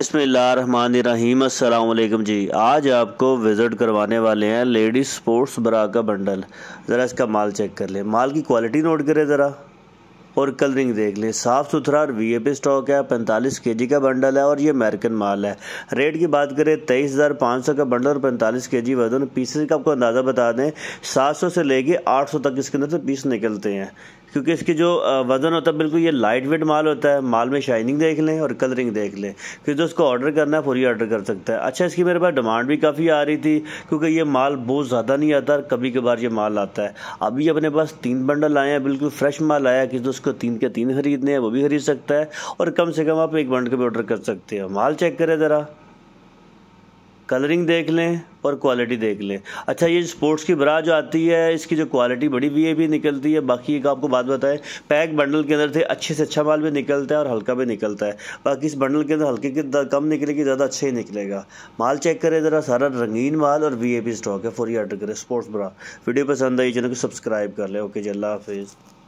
बसमीम अल्लाम जी आज आपको विज़िट करवाने वाले हैं लेडीज़ स्पोर्ट्स ब्रा का बंडल ज़रा इसका माल चेक कर लें माल की क्वालिटी नोट करें ज़रा और कलरिंग देख लें साफ़ सुथरा और वी ए पी स्टॉक है पैंतालीस के जी का बंडल है और ये अमेरिकन माल है रेट की बात करें तेईस हज़ार पाँच सौ का बंडल और पैंतालीस के जी वजन पीसेस का आपको अंदाज़ा बता दें सात सौ से लेके आठ सौ तक इसके अंदर से पीस निकलते हैं क्योंकि इसकी जो वज़न होता है बिल्कुल ये लाइट वेट माल होता है माल में शाइनिंग देख लें और कलरिंग देख लें कि जो उसको ऑर्डर करना है फोरी ऑर्डर कर सकता है अच्छा इसकी मेरे पास डिमांड भी काफ़ी आ रही थी क्योंकि ये माल बहुत ज़्यादा नहीं आता कभी कभार ये माल आता है अभी अपने पास तीन बंडल आए हैं बिल्कुल फ्रेश माल आया कि जो उसको तीन के तीन खरीदने हैं वो भी खरीद सकता है और कम से कम आप एक बंड के भी ऑर्डर कर सकते हो माल चेक करें ज़रा कलरिंग देख लें और क्वालिटी देख लें अच्छा ये स्पोर्ट्स की ब्रा जो आती है इसकी जो क्वालिटी बड़ी भी है भी निकलती है बाकी एक आपको बात बताएं पैक बंडल के अंदर से अच्छे से अच्छा माल भी निकलता है और हल्का भी निकलता है बाकी इस बंडल के अंदर हल्के के कम निकलेगी ज़्यादा अच्छे ही निकलेगा माल चेक करें ज़रा सारा रंगीन माल और वी स्टॉक है ही ऑर्डर करें स्पोर्ट्स ब्रा वीडियो पसंद आई चैनल को सब्सक्राइब कर लें ओके जी अल्लाह हाफिज़